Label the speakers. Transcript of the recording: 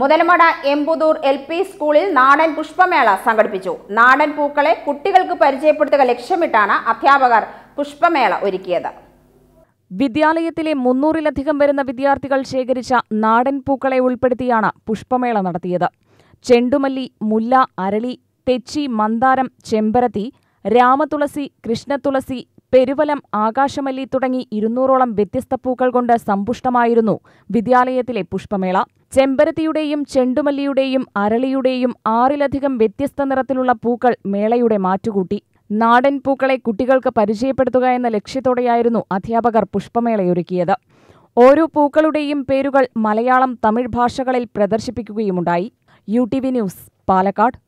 Speaker 1: Muthalamada എംപുതൂർ L P സ്കൂളിൽ നാടൻ പുഷ്പമേള സംഘടിപ്പിച്ചു നാടൻ പൂക്കളെ കുട്ടികൾക്ക് പരിചയപ്പെടുത്തുക ലക്ഷ്യമിട്ടാണ് അധ്യാപകർ പുഷ്പമേള ഒരുക്കിയത്
Speaker 2: വിദ്യാലയത്തിലെ മുന്നൂറിലധികം വരുന്ന വിദ്യാർത്ഥികൾ ശേഖരിച്ച നാടൻ പൂക്കളെ ഉൾപ്പെടുത്തിയാണ് പുഷ്പമേള നടത്തിയത് ചെണ്ടുമല്ലി മുല്ല അരളി തെച്ചി മന്ദാരം ചെമ്പരത്തി രാമതുളസി കൃഷ്ണതുളസി പെരുവലം ആകാശമല്ലി തുടങ്ങി ഇരുന്നൂറോളം വ്യത്യസ്ത പൂക്കൾ കൊണ്ട് സമ്പുഷ്ടമായിരുന്നു വിദ്യാലയത്തിലെ പുഷ്പമേള ചെമ്പരത്തിയുടെയും ചെണ്ടുമല്ലിയുടെയും അരളിയുടെയും ആറിലധികം വ്യത്യസ്ത നിറത്തിലുള്ള പൂക്കൾ മേളയുടെ മാറ്റുകൂട്ടി നാടൻ പൂക്കളെ കുട്ടികൾക്ക് പരിചയപ്പെടുത്തുക എന്ന ലക്ഷ്യത്തോടെയായിരുന്നു അധ്യാപകർ പുഷ്പമേളയൊരുക്കിയത് ഓരോ പൂക്കളുടെയും പേരുകൾ മലയാളം തമിഴ് ഭാഷകളിൽ പ്രദർശിപ്പിക്കുകയുമുണ്ടായി U T V news Palakkad